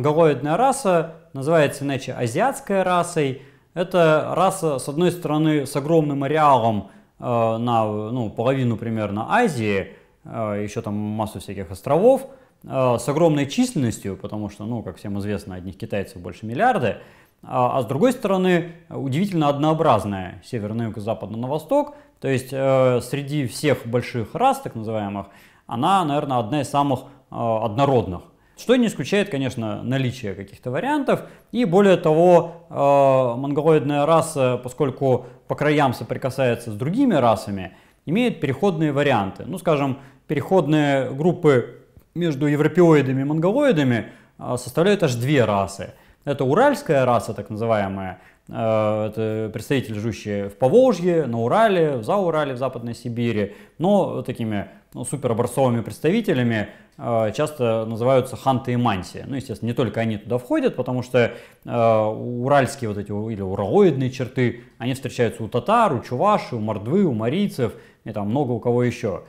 монголоидная раса, называется иначе азиатской расой. Это раса, с одной стороны, с огромным ареалом э, на ну, половину примерно Азии, э, еще там массу всяких островов, э, с огромной численностью, потому что, ну, как всем известно, одних китайцев больше миллиарды, а, а с другой стороны, удивительно однообразная север на юг и на восток, то есть э, среди всех больших рас, так называемых, она, наверное, одна из самых э, однородных. Что не исключает, конечно, наличие каких-то вариантов. И более того, э, монголоидная раса, поскольку по краям соприкасается с другими расами, имеет переходные варианты. Ну, скажем, переходные группы между европеоидами и монголоидами э, составляют аж две расы. Это уральская раса, так называемая, Э, это представители, живущие в Поволжье, на Урале, в Заурале, в Западной Сибири, но такими ну, суперобразцовыми представителями э, часто называются ханты и манси. Ну, естественно, не только они туда входят, потому что э, уральские вот эти или уралоидные черты, они встречаются у татар, у чуваши, у мордвы, у марийцев и там много у кого еще,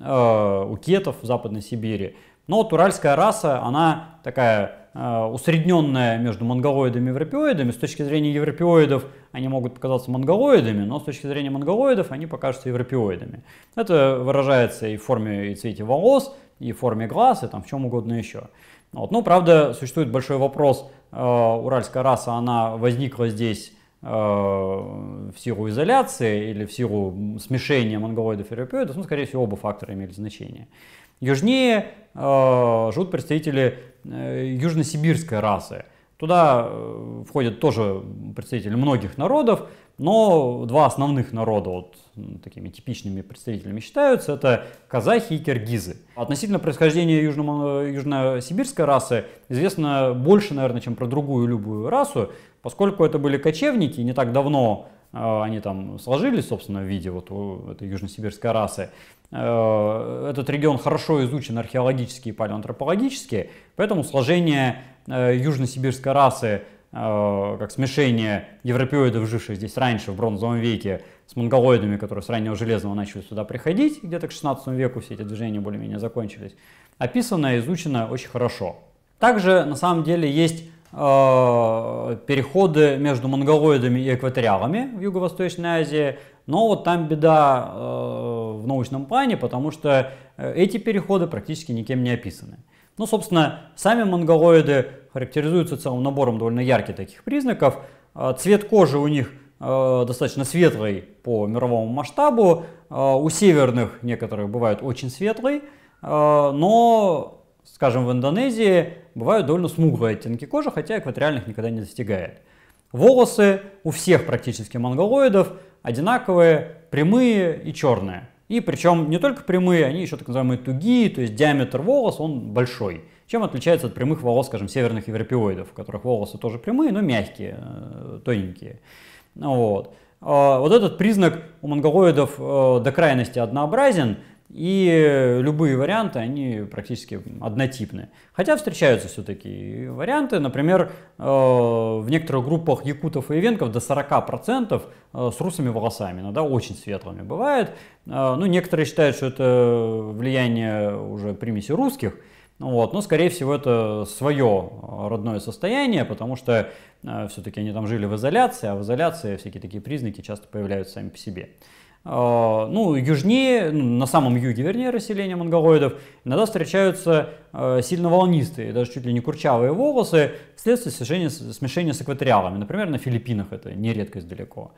э, у кетов в Западной Сибири. Но вот уральская раса, она такая Э, усредненная между монголоидами и европеоидами. С точки зрения европеоидов они могут показаться монголоидами, но с точки зрения монголоидов они покажутся европеоидами. Это выражается и в форме и цвете волос, и в форме глаз, и там в чем угодно еще. Вот. Ну, правда, существует большой вопрос, э, уральская раса, она возникла здесь э, в силу изоляции или в силу смешения монголоидов и европеоидов, ну, скорее всего, оба фактора имели значение. Южнее э, живут представители э, южносибирской расы. Туда э, входят тоже представители многих народов, но два основных народа вот, такими типичными представителями считаются, это казахи и киргизы. Относительно происхождения южно э, южносибирской расы известно больше, наверное, чем про другую любую расу, поскольку это были кочевники, не так давно а, они там сложились, собственно, в виде вот этой южносибирской расы. Э, этот регион хорошо изучен археологически и палеоантропологически, поэтому сложение э, южносибирской расы э, как смешение европеоидов, живших здесь раньше, в бронзовом веке, с монголоидами, которые с раннего железного начали сюда приходить, где-то к 16 веку все эти движения более-менее закончились, описано и изучено очень хорошо. Также, на самом деле, есть Э, переходы между монголоидами и экваториалами в Юго-Восточной Азии. Но вот там беда э, в научном плане, потому что э, эти переходы практически никем не описаны. Ну, собственно, сами монголоиды характеризуются целым набором довольно ярких таких признаков. Цвет кожи у них достаточно светлый по мировому масштабу. У северных некоторых бывает очень светлый, но скажем, в Индонезии бывают довольно смуглые оттенки кожи, хотя экваториальных никогда не достигает. Волосы у всех практически монголоидов одинаковые, прямые и черные. И причем не только прямые, они еще так называемые тугие, то есть диаметр волос, он большой. Чем отличается от прямых волос, скажем, северных европеоидов, у которых волосы тоже прямые, но мягкие, э, тоненькие. Вот. А, вот этот признак у монголоидов э, до крайности однообразен, и любые варианты, они практически однотипны. Хотя встречаются все-таки варианты. Например, э, в некоторых группах якутов и ивенков до 40% э, с русыми волосами. Иногда очень светлыми бывает. Э, ну, некоторые считают, что это влияние уже примеси русских. Вот. Но, скорее всего, это свое родное состояние, потому что все-таки они там жили в изоляции, а в изоляции всякие такие признаки часто появляются сами по себе. А, ну, южнее, ну, на самом юге, вернее, расселения монголоидов, иногда встречаются а, сильно волнистые, даже чуть ли не курчавые волосы вследствие смешения, смешения с экваториалами. Например, на Филиппинах это не редкость далеко.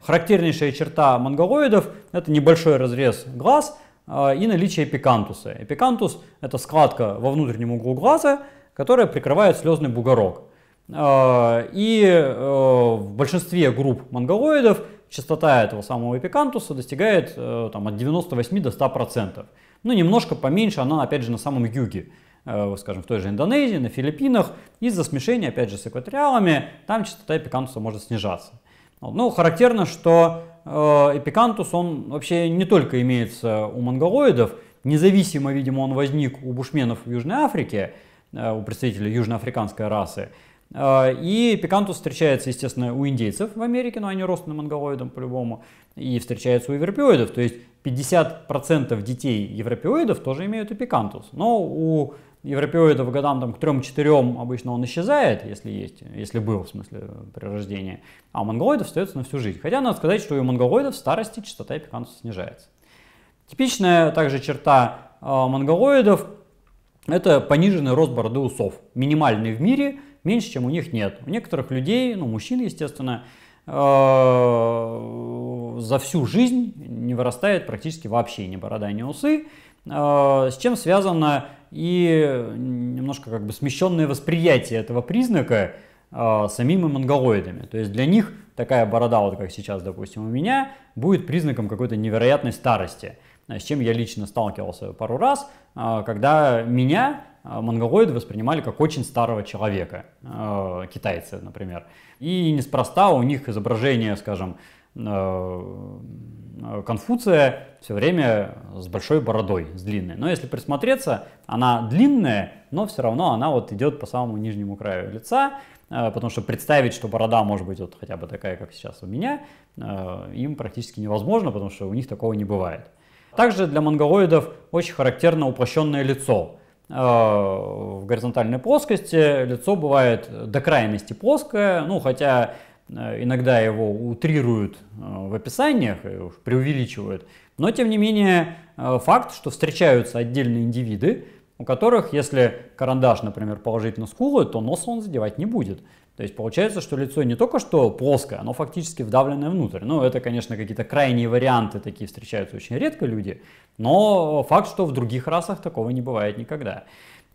Характернейшая черта монголоидов – это небольшой разрез глаз а, и наличие эпикантуса. Эпикантус – это складка во внутреннем углу глаза, которая прикрывает слезный бугорок. И в большинстве групп монголоидов частота этого самого эпикантуса достигает э, там, от 98 до 100%. Ну, немножко поменьше она, опять же, на самом юге э, скажем, в той же Индонезии, на Филиппинах, из-за смешения, опять же, с экваториалами, там частота эпикантуса может снижаться. Ну, характерно, что э, эпикантус, он вообще не только имеется у монголоидов, независимо, видимо, он возник у бушменов в Южной Африке, у представителей южноафриканской расы, а, и пикантус встречается, естественно, у индейцев в Америке, но они ростны монголоидом по-любому, и встречается у европеоидов. То есть 50% детей европеоидов тоже имеют и пикантус. Но у европеоидов годам там, к 3-4 обычно он исчезает, если есть, если был, в смысле, при рождении. А у монголоидов остается на всю жизнь. Хотя надо сказать, что у монголоидов в старости частота эпикантуса снижается. Типичная также черта э, монголоидов – это пониженный рост бороды усов, минимальный в мире – меньше, чем у них нет. У некоторых людей, ну, мужчин, естественно, э, за всю жизнь не вырастает практически вообще ни борода, ни усы, э, с чем связано и немножко как бы смещенное восприятие этого признака э, самими монголоидами. То есть для них такая борода, вот как сейчас, допустим, у меня, будет признаком какой-то невероятной старости, с чем я лично сталкивался пару раз, когда меня а, монголоиды воспринимали как очень старого человека, а, китайцы, например. И неспроста у них изображение, скажем, а, Конфуция все время с большой бородой, с длинной. Но если присмотреться, она длинная, но все равно она вот идет по самому нижнему краю лица, потому что представить, что борода может быть вот хотя бы такая, как сейчас у меня, им практически невозможно, потому что у них такого не бывает. Также для монголоидов очень характерно упрощенное лицо. Э, в горизонтальной плоскости, лицо бывает до крайности плоское, ну хотя э, иногда его утрируют э, в описаниях, преувеличивают, но тем не менее факт, что встречаются отдельные индивиды, у которых, если карандаш, например, положить на скулы, то нос он задевать не будет. То есть получается, что лицо не только что плоское, оно фактически вдавленное внутрь. Ну, это, конечно, какие-то крайние варианты, такие встречаются очень редко люди, но факт, что в других расах такого не бывает никогда.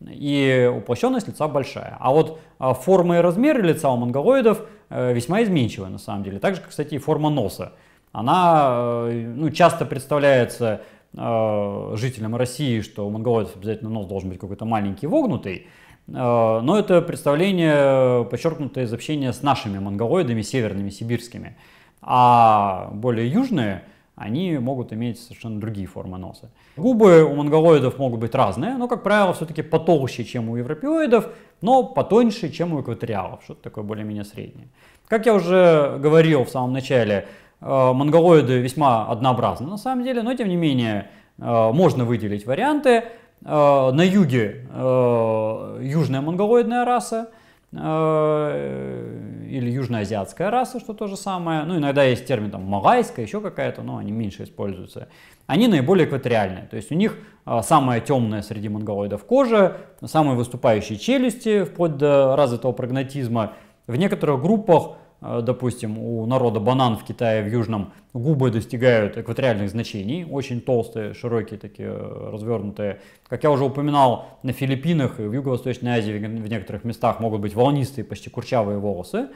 И уплощенность лица большая. А вот а, формы и размеры лица у монголоидов э, весьма изменчивы на самом деле. Так же, кстати, и форма носа. Она э, ну, часто представляется э, жителям России, что у монголоидов обязательно нос должен быть какой-то маленький, вогнутый. Э, но это представление э, подчеркнуто из общения с нашими монголоидами северными, сибирскими. А более южные, они могут иметь совершенно другие формы носа. Губы у монголоидов могут быть разные, но, как правило, все-таки потолще, чем у европеоидов, но потоньше, чем у экваториалов, что-то такое более-менее среднее. Как я уже говорил в самом начале, э, монголоиды весьма однообразны на самом деле, но тем не менее можно выделить варианты. Э, на юге э, южная монголоидная раса э, или южноазиатская раса, что то же самое. Ну, иногда есть термин там малайская, еще какая-то, но они меньше используются. Они наиболее экваториальные, то есть у них самая темная среди монголоидов кожа, самые выступающие челюсти, вплоть до развитого прогнатизма. В некоторых группах Э, допустим, у народа банан в Китае, в Южном, губы достигают экваториальных значений, очень толстые, широкие такие, э, развернутые. Как я уже упоминал, на Филиппинах и в Юго-Восточной Азии в некоторых местах могут быть волнистые, почти курчавые волосы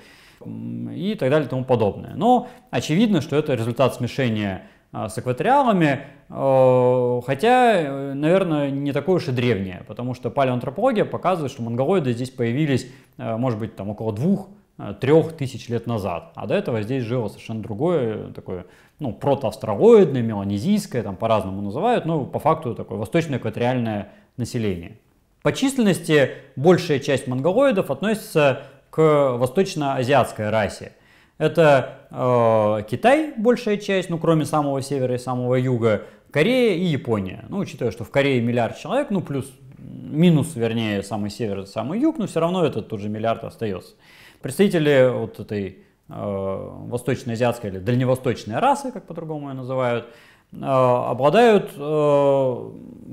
и так далее и тому подобное. Но очевидно, что это результат смешения э, с экваториалами, хотя, наверное, не такое уж и древнее, потому что палеоантропология показывает, что монголоиды здесь появились, может быть, там около двух трех тысяч лет назад. А до этого здесь жило совершенно другое, такое, ну, протоавстралоидное, меланезийское, там по-разному называют, но по факту такое восточное экваториальное население. По численности большая часть монголоидов относится к восточно-азиатской расе. Это э, Китай, большая часть, ну кроме самого севера и самого юга, Корея и Япония. Ну, учитывая, что в Корее миллиард человек, ну плюс, минус, вернее, самый север и самый юг, но все равно этот тоже миллиард остается. Представители вот этой э, восточноазиатской или дальневосточной расы, как по-другому ее называют, э, обладают э,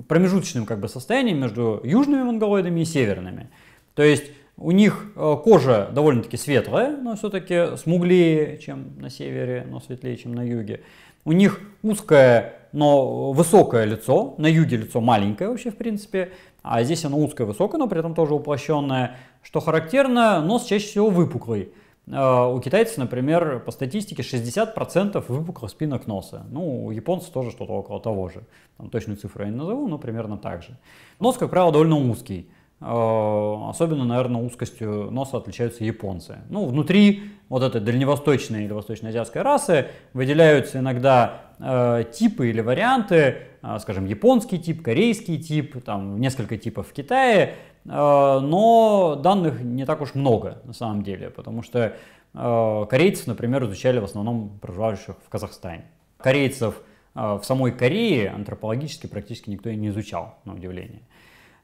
промежуточным как бы, состоянием между южными монголоидами и северными. То есть у них э, кожа довольно-таки светлая, но все-таки смуглее, чем на севере, но светлее, чем на юге. У них узкое, но высокое лицо, на юге лицо маленькое вообще в принципе, а здесь оно узкое, высокое, но при этом тоже уплощенное. Что характерно, нос чаще всего выпуклый. Э, у китайцев, например, по статистике 60% выпуклых спинок носа. Ну, у японцев тоже что-то около того же. Там точную цифру я не назову, но примерно так же. Нос, как правило, довольно узкий. Э, особенно, наверное, узкостью носа отличаются японцы. Ну, внутри вот этой дальневосточной или восточноазиатской расы выделяются иногда э, типы или варианты, э, скажем, японский тип, корейский тип, там несколько типов в Китае, э, но данных не так уж много на самом деле, потому что э, корейцев, например, изучали в основном проживающих в Казахстане. Корейцев э, в самой Корее антропологически практически никто и не изучал, на удивление.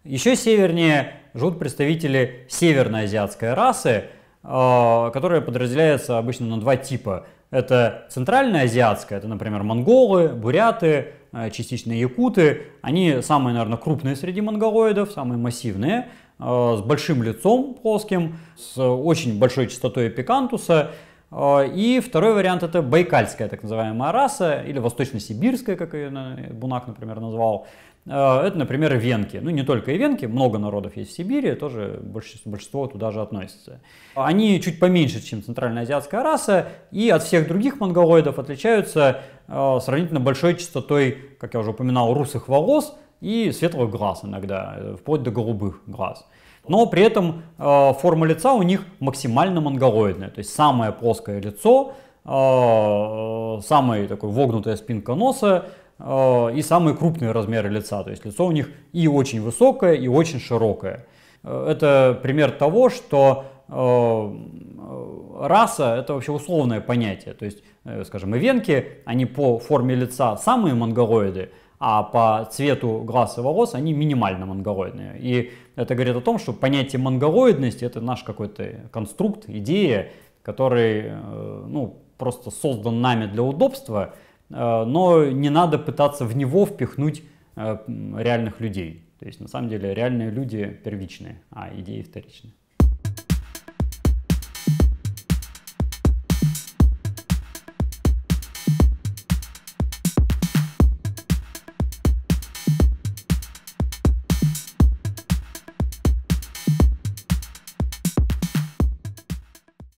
Еще севернее живут представители северноазиатской расы, а, которая подразделяется обычно на два типа. Это центральноазиатская, это, например, монголы, буряты, а, частично якуты. Они самые, наверное, крупные среди монголоидов, самые массивные, а, с большим лицом плоским, с очень большой частотой эпикантуса. И второй вариант это байкальская так называемая раса, или восточно-сибирская, как ее Бунак, например, назвал. А, это, например, венки. Ну, не только и венки, много народов есть в Сибири, тоже большинство, большинство туда же относится. Они чуть поменьше, чем центральноазиатская раса, и от всех других монголоидов отличаются э, сравнительно большой частотой, как я уже упоминал, русых волос и светлых глаз иногда, э, вплоть до голубых глаз. Но при этом э, форма лица у них максимально монголоидная, то есть самое плоское лицо, э, самая такой вогнутая спинка носа, Э, и самые крупные размеры лица. То есть лицо у них и очень высокое, и очень широкое. Э, это пример того, что э, раса это вообще условное понятие. То есть, скажем, и венки, они по форме лица самые монголоиды, а по цвету глаз и волос они минимально монголоидные. И это говорит о том, что понятие монголоидности это наш какой-то конструкт, идея, который ну, просто создан нами для удобства. Э, но не надо пытаться в него впихнуть э, реальных людей. То есть на самом деле реальные люди первичные, а идеи вторичные.